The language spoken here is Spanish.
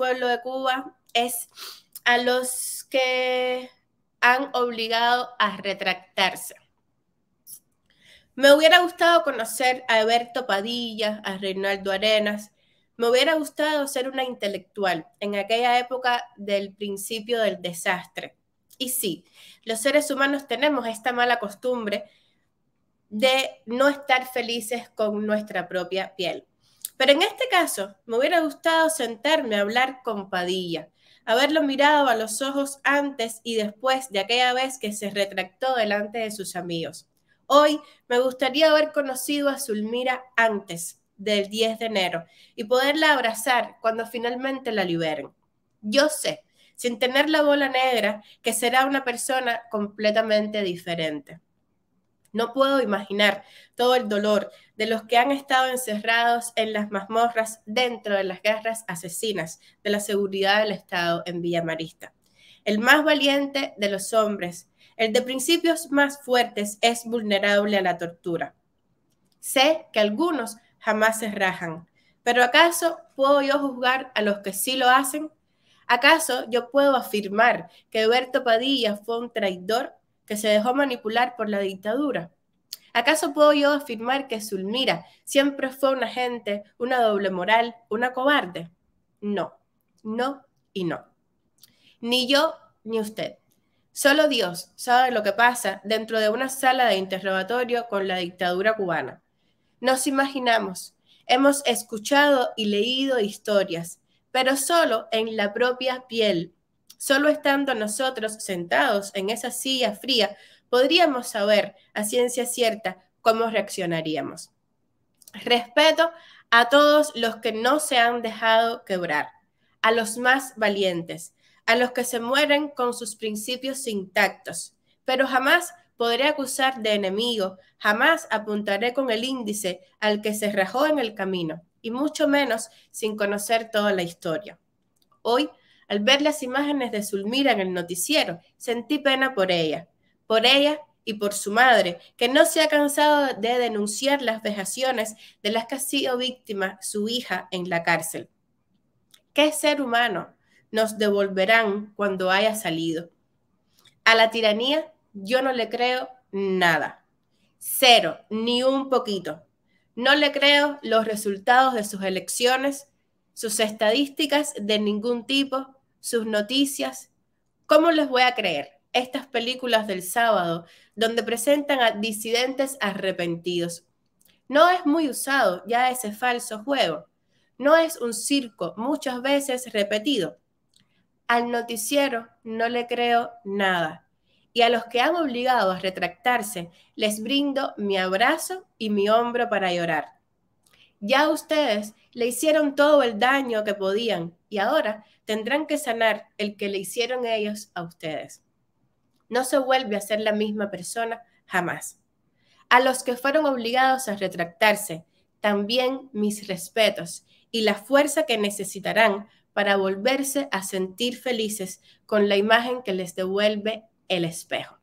pueblo de Cuba es a los que han obligado a retractarse. Me hubiera gustado conocer a Alberto Padilla, a Reinaldo Arenas. Me hubiera gustado ser una intelectual en aquella época del principio del desastre. Y sí, los seres humanos tenemos esta mala costumbre de no estar felices con nuestra propia piel. Pero en este caso, me hubiera gustado sentarme a hablar con Padilla, haberlo mirado a los ojos antes y después de aquella vez que se retractó delante de sus amigos. Hoy me gustaría haber conocido a Zulmira antes del 10 de enero y poderla abrazar cuando finalmente la liberen. Yo sé, sin tener la bola negra, que será una persona completamente diferente. No puedo imaginar todo el dolor de los que han estado encerrados en las mazmorras dentro de las guerras asesinas de la seguridad del Estado en Villa marista El más valiente de los hombres, el de principios más fuertes, es vulnerable a la tortura. Sé que algunos jamás se rajan, pero ¿acaso puedo yo juzgar a los que sí lo hacen? ¿Acaso yo puedo afirmar que Berto Padilla fue un traidor que se dejó manipular por la dictadura. ¿Acaso puedo yo afirmar que Zulmira siempre fue una gente, una doble moral, una cobarde? No, no y no. Ni yo ni usted. Solo Dios sabe lo que pasa dentro de una sala de interrogatorio con la dictadura cubana. Nos imaginamos, hemos escuchado y leído historias, pero solo en la propia piel Solo estando nosotros sentados en esa silla fría, podríamos saber a ciencia cierta cómo reaccionaríamos. Respeto a todos los que no se han dejado quebrar, a los más valientes, a los que se mueren con sus principios intactos, pero jamás podré acusar de enemigo, jamás apuntaré con el índice al que se rajó en el camino, y mucho menos sin conocer toda la historia. Hoy al ver las imágenes de Zulmira en el noticiero, sentí pena por ella, por ella y por su madre, que no se ha cansado de denunciar las vejaciones de las que ha sido víctima su hija en la cárcel. ¿Qué ser humano nos devolverán cuando haya salido? A la tiranía yo no le creo nada. Cero, ni un poquito. No le creo los resultados de sus elecciones, sus estadísticas de ningún tipo, sus noticias, ¿cómo les voy a creer? Estas películas del sábado, donde presentan a disidentes arrepentidos. No es muy usado ya ese falso juego. No es un circo, muchas veces repetido. Al noticiero no le creo nada. Y a los que han obligado a retractarse, les brindo mi abrazo y mi hombro para llorar. Ya ustedes le hicieron todo el daño que podían y ahora tendrán que sanar el que le hicieron ellos a ustedes. No se vuelve a ser la misma persona jamás. A los que fueron obligados a retractarse, también mis respetos y la fuerza que necesitarán para volverse a sentir felices con la imagen que les devuelve el espejo.